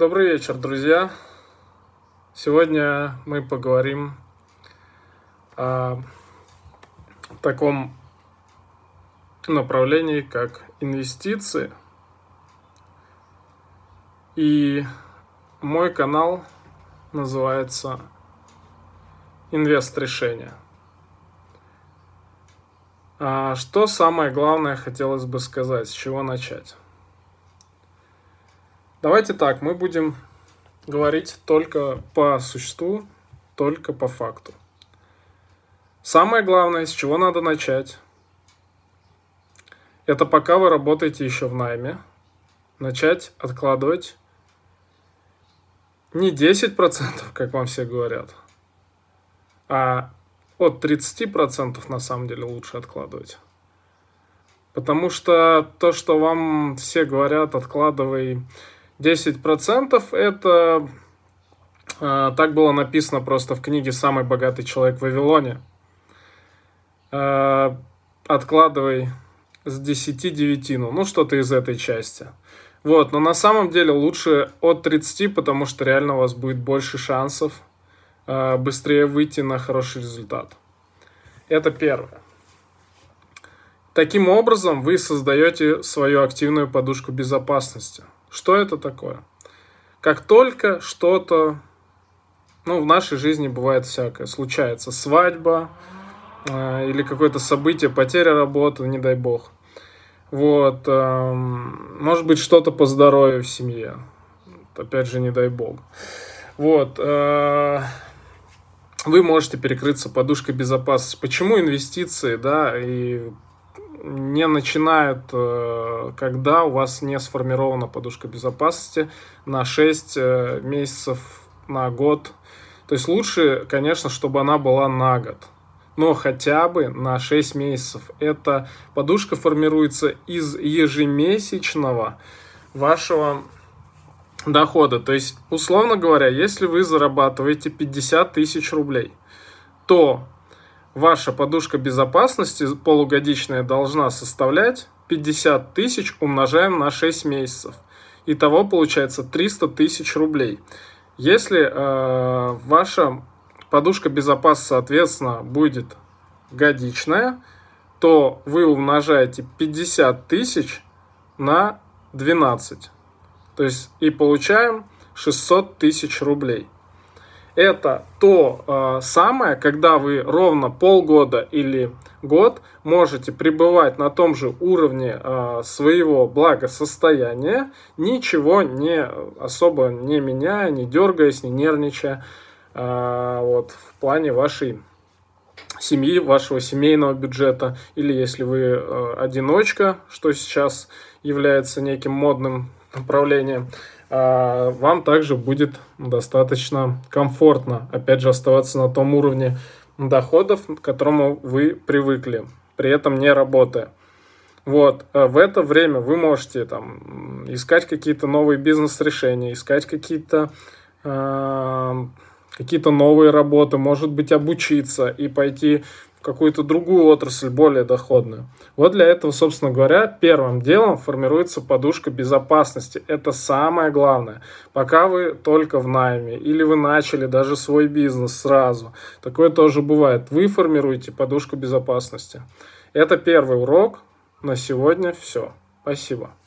Добрый вечер, друзья! Сегодня мы поговорим о таком направлении, как инвестиции. И мой канал называется «Инвест решения». А что самое главное хотелось бы сказать, с чего начать? Давайте так, мы будем говорить только по существу, только по факту. Самое главное, с чего надо начать, это пока вы работаете еще в найме, начать откладывать не 10%, как вам все говорят, а от 30% на самом деле лучше откладывать. Потому что то, что вам все говорят, откладывай 10% это, а, так было написано просто в книге «Самый богатый человек в Вавилоне». А, откладывай с 10 девятину, ну что-то из этой части. Вот, но на самом деле лучше от 30, потому что реально у вас будет больше шансов а, быстрее выйти на хороший результат. Это первое. Таким образом вы создаете свою активную подушку безопасности – что это такое? Как только что-то, ну, в нашей жизни бывает всякое, случается свадьба э, или какое-то событие, потеря работы, не дай бог. Вот, э, может быть, что-то по здоровью в семье, опять же, не дай бог. Вот, э, вы можете перекрыться подушкой безопасности. Почему инвестиции, да, и не начинают, э, когда у вас не сформирована подушка безопасности на 6 э, месяцев, на год. То есть лучше, конечно, чтобы она была на год. Но хотя бы на 6 месяцев. Эта подушка формируется из ежемесячного вашего дохода. То есть, условно говоря, если вы зарабатываете 50 тысяч рублей, то ваша подушка безопасности полугодичная должна составлять 50 тысяч умножаем на 6 месяцев. Итого получается 300 тысяч рублей. Если э, ваша подушка безопасности, соответственно, будет годичная, то вы умножаете 50 тысяч на 12. То есть и получаем 600 тысяч рублей это то э, самое, когда вы ровно полгода или год можете пребывать на том же уровне э, своего благосостояния, ничего не особо не меняя, не дергаясь, не нервничая э, вот, в плане вашей семьи, вашего семейного бюджета, или если вы э, одиночка, что сейчас является неким модным направлением, а, вам также будет достаточно комфортно, опять же, оставаться на том уровне доходов, к которому вы привыкли, при этом не работая. Вот, а в это время вы можете там искать какие-то новые бизнес-решения, искать какие-то а, какие-то новые работы, может быть, обучиться и пойти какую-то другую отрасль более доходную. Вот для этого, собственно говоря, первым делом формируется подушка безопасности. Это самое главное. Пока вы только в найме или вы начали даже свой бизнес сразу, такое тоже бывает. Вы формируете подушку безопасности. Это первый урок. На сегодня все. Спасибо.